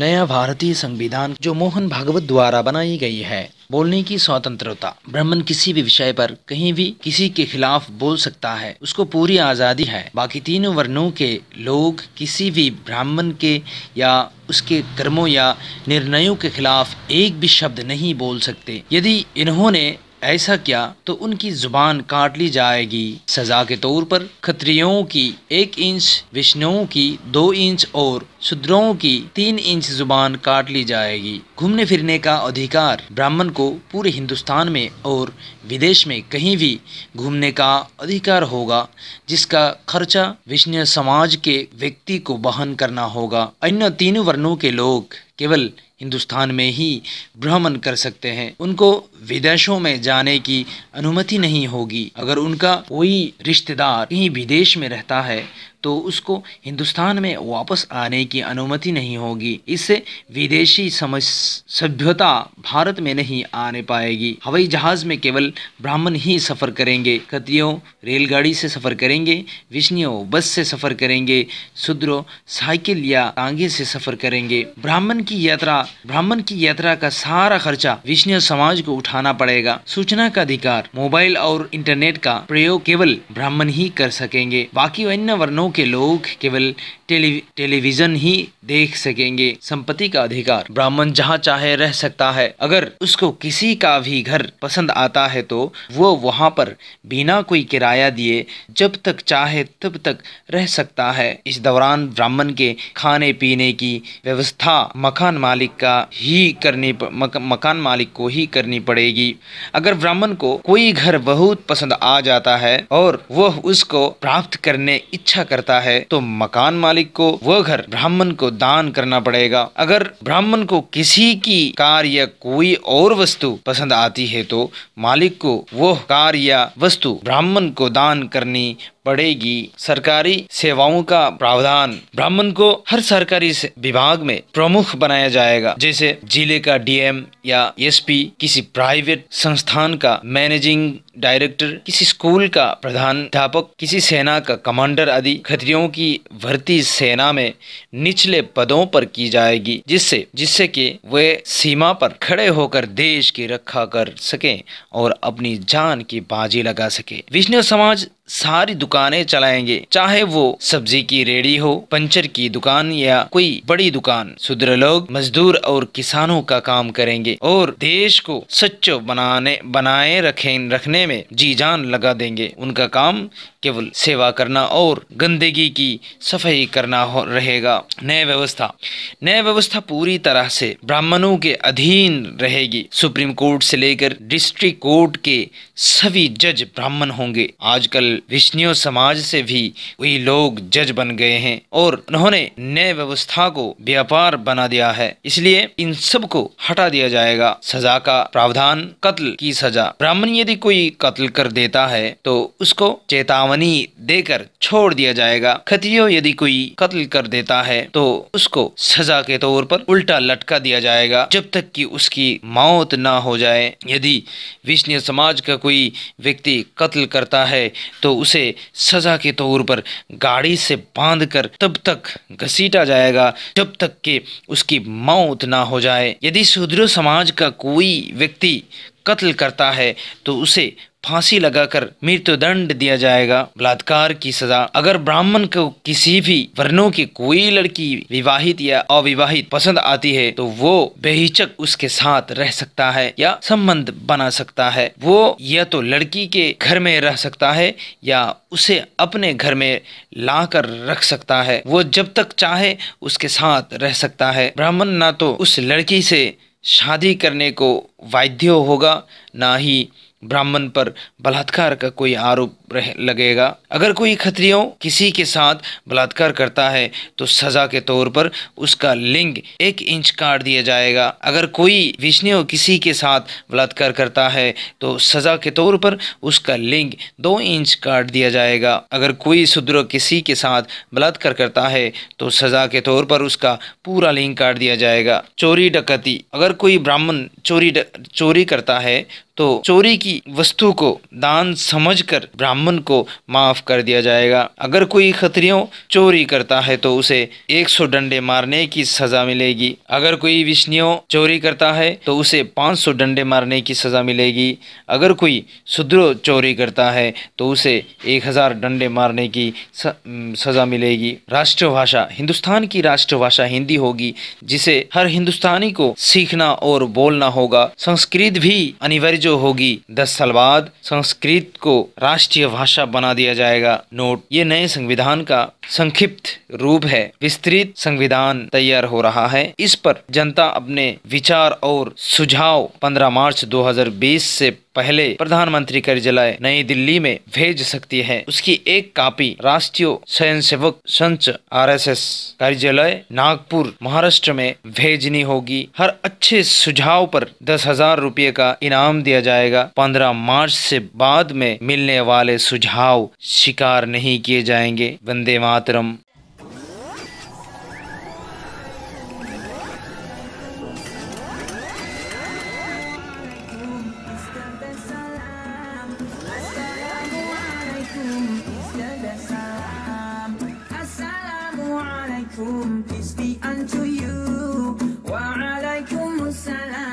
नया भारतीय संविधान जो मोहन भागवत द्वारा बनाई गई है बोलने की स्वतंत्रता ब्राह्मण किसी भी विषय पर कहीं भी किसी के खिलाफ बोल सकता है उसको पूरी आज़ादी है बाकी तीनों वर्णों के लोग किसी भी ब्राह्मण के या उसके कर्मों या निर्णयों के खिलाफ एक भी शब्द नहीं बोल सकते यदि इन्होंने ऐसा किया तो उनकी जुबान काट ली जाएगी सजा के तौर पर खत्रियों की एक इंच विष्णुओं की दो इंच और शूद्रों की तीन इंच जुबान काट ली जाएगी घूमने फिरने का अधिकार ब्राह्मण को पूरे हिंदुस्तान में और विदेश में कहीं भी घूमने का अधिकार होगा जिसका खर्चा विष्णु समाज के व्यक्ति को वहन करना होगा अन्य तीनों वर्णों के लोग केवल हिंदुस्तान में ही भ्रमण कर सकते हैं उनको विदेशों में जाने की अनुमति नहीं होगी अगर उनका कोई रिश्तेदार कहीं विदेश में रहता है तो उसको हिंदुस्तान में वापस आने की अनुमति नहीं होगी इससे विदेशी समझ सभ्यता भारत में नहीं आने पाएगी हवाई जहाज में केवल ब्राह्मण ही सफ़र करेंगे कतियों रेलगाड़ी से सफ़र करेंगे विष्णुओं बस से सफ़र करेंगे शुद्रो साइकिल या टांगे से सफ़र करेंगे ब्राह्मण की यात्रा ब्राह्मण की यात्रा का सारा खर्चा विष्णु समाज को उठाना पड़ेगा सूचना का अधिकार मोबाइल और इंटरनेट का प्रयोग केवल ब्राह्मण ही कर सकेंगे बाकी अन्य वर्णों के लोग केवल टेली, टेलीविजन ही देख सकेंगे संपत्ति का अधिकार ब्राह्मण जहाँ चाहे रह सकता है अगर उसको किसी का भी घर पसंद आता है तो वो वहाँ पर बिना कोई किराया दिए जब तक चाहे तब तक रह सकता है इस दौरान ब्राह्मण के खाने पीने की व्यवस्था मकान मालिक का ही करनी मक, मकान मालिक को ही करनी पड़ेगी अगर ब्राह्मण को कोई घर बहुत पसंद आ जाता है और वह उसको प्राप्त करने इच्छा करता है तो मकान मालिक मालिक को वह घर ब्राह्मण को दान करना पड़ेगा अगर ब्राह्मण को किसी की कार या कोई और वस्तु पसंद आती है तो मालिक को वह कार या वस्तु ब्राह्मण को दान करनी पड़ेगी सरकारी सेवाओं का प्रावधान ब्राह्मण को हर सरकारी विभाग में प्रमुख बनाया जाएगा जैसे जिले का डीएम या एसपी किसी प्राइवेट संस्थान का मैनेजिंग डायरेक्टर किसी स्कूल का प्रधान अध्यापक किसी सेना का कमांडर आदि खतरियों की भर्ती सेना में निचले पदों पर की जाएगी जिससे जिससे कि वे सीमा पर खड़े होकर देश की रक्षा कर सके और अपनी जान की बाजी लगा सके विष्णु समाज सारी दुकानें चलाएंगे चाहे वो सब्जी की रेडी हो पंचर की दुकान या कोई बड़ी दुकान सुद्र लोग मजदूर और किसानों का काम करेंगे और देश को सच्चो बनाने बनाए रखें रखने में जी जान लगा देंगे उनका काम केवल सेवा करना और गंदगी की सफाई करना हो रहेगा नए व्यवस्था नए व्यवस्था पूरी तरह से ब्राह्मणों के अधीन रहेगी सुप्रीम कोर्ट से लेकर डिस्ट्रिक्ट कोर्ट के सभी जज ब्राह्मण होंगे आजकल विष्णु समाज से भी वही लोग जज बन गए हैं और उन्होंने नए व्यवस्था को व्यापार बना दिया है इसलिए इन सब को हटा दिया जाएगा सजा का प्रावधान कत्ल की सजा ब्राह्मण यदि कोई कत्ल कर देता है तो उसको चेतावनी चेतावनी देकर छोड़ दिया जाएगा खतियों यदि कोई कत्ल कर देता है तो उसको सजा के तौर पर उल्टा लटका दिया जाएगा जब तक कि उसकी मौत ना हो जाए यदि विष्णु समाज का कोई व्यक्ति कत्ल करता है तो उसे सजा के तौर पर गाड़ी से बांध कर तब तक घसीटा जाएगा जब तक कि उसकी मौत ना हो जाए यदि शूद्र समाज का कोई व्यक्ति कत्ल करता है तो उसे फांसी लगाकर मृत्युदंड दिया जाएगा बलात्कार की सजा अगर ब्राह्मण को किसी भी वर्णों की कोई लड़की विवाहित या अविवाहित पसंद आती है तो वो बेहिचक उसके साथ रह सकता है या संबंध बना सकता है वो या तो लड़की के घर में रह सकता है या उसे अपने घर में ला कर रख सकता है वो जब तक चाहे उसके साथ रह सकता है ब्राह्मण ना तो उस लड़की से शादी करने को वाध्य होगा ना ही ब्राह्मण पर बलात्कार का कोई आरोप रह लगेगा अगर कोई खत्रियो किसी के साथ बलात्कार करता है तो सजा के तौर पर उसका लिंग एक इंच काट दिया जाएगा अगर कोई विष्णु किसी के साथ बलात्कार करता है तो सजा के तौर पर उसका लिंग दो इंच काट दिया जाएगा अगर कोई शुद्र किसी के साथ बलात्कार करता है तो सजा के तौर पर उसका पूरा लिंग काट दिया जाएगा चोरी डकती अगर कोई ब्राह्मण चोरी चोरी करता है तो चोरी की वस्तु को दान समझकर ब्राह्मण को माफ कर दिया जाएगा अगर कोई खत्रियों चोरी करता है तो उसे 100 डंडे मारने की सजा मिलेगी अगर कोई विष्णुओं चोरी करता है तो उसे 500 डंडे मारने की सजा मिलेगी अगर कोई सुद्रो चोरी करता है तो उसे 1000 डंडे मारने की सजा मिलेगी राष्ट्रभाषा हिंदुस्तान की राष्ट्रभाषा हिंदी होगी जिसे हर हिंदुस्तानी को सीखना और बोलना होगा संस्कृत भी अनिवार्य जो होगी दस साल बाद संस्कृत को राष्ट्रीय भाषा बना दिया जाएगा नोट ये नए संविधान का संक्षिप्त रूप है विस्तृत संविधान तैयार हो रहा है इस पर जनता अपने विचार और सुझाव 15 मार्च 2020 से पहले प्रधानमंत्री कार्यालय नई दिल्ली में भेज सकती है उसकी एक कापी राष्ट्रीय स्वयं सेवक संच आर कार्यालय नागपुर महाराष्ट्र में भेजनी होगी हर अच्छे सुझाव पर दस हजार रूपए का इनाम दिया जाएगा पंद्रह मार्च से बाद में मिलने वाले सुझाव शिकार नहीं किए जाएंगे वंदे मातरम peace be unto you. Wa alaikum salam.